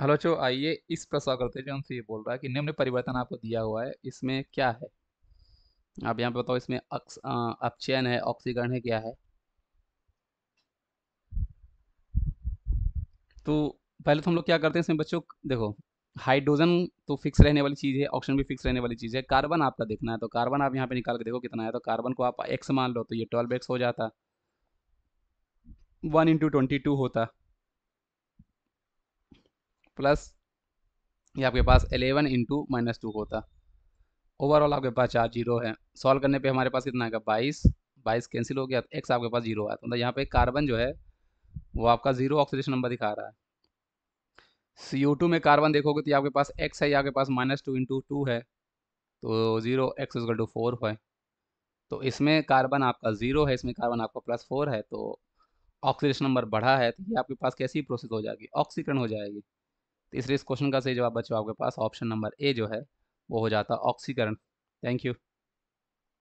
hello चो आइए इस प्रस्ताव करते हैं जो हमसे ये बोल रहा है कि निम्न परिवर्तन आपको दिया हुआ है इसमें क्या है आप यहाँ पे बताओ इसमें अपचयन है ऑक्सीकरण है क्या है तो पहले तो हम लोग क्या करते हैं इसमें बच्चों देखो हाइड्रोजन तो फिक्स रहने वाली चीज़ है ऑक्सीजन भी फिक्स रहने वाली चीज़ है कार्बन आपका देखना है तो कार्बन आप यहाँ पे निकाल के देखो कितना है तो कार्बन को आप एक्स मान लो तो ये ट्वेल्व एक्स हो जाता वन इंटू ट्वेंटी टू होता प्लस ये आपके पास एलेवन इंटू माइनस टू होता ओवरऑल आपके पास चार जीरो है सॉल्व करने पे हमारे पास कितना आएगा बाईस बाईस कैंसिल हो गया तो एक्स आपके पास जीरो आया तो मतलब यहाँ पे कार्बन जो है वो आपका जीरो ऑक्सीडेशन नंबर दिखा रहा है सी यू टू में कार्बन देखोगे तो आपके पास एक्स है या आपके पास माइनस टू इंटू टू है तो zero x is equal two four है तो इसमें कार्बन आपका जीरो है इसमें कार्बन आपका प्लस फोर है तो ऑक्सीडेशन नंबर बढ़ा है तो ये आपके पास कैसी प्रोसेस हो जाएगी ऑक्सीकरण हो जाएगी तो इसलिए इस क्वेश्चन का सही जवाब बच्चों आपके पास ऑप्शन नंबर ए जो है वो हो जाता ऑक्सीकरण थैंक यू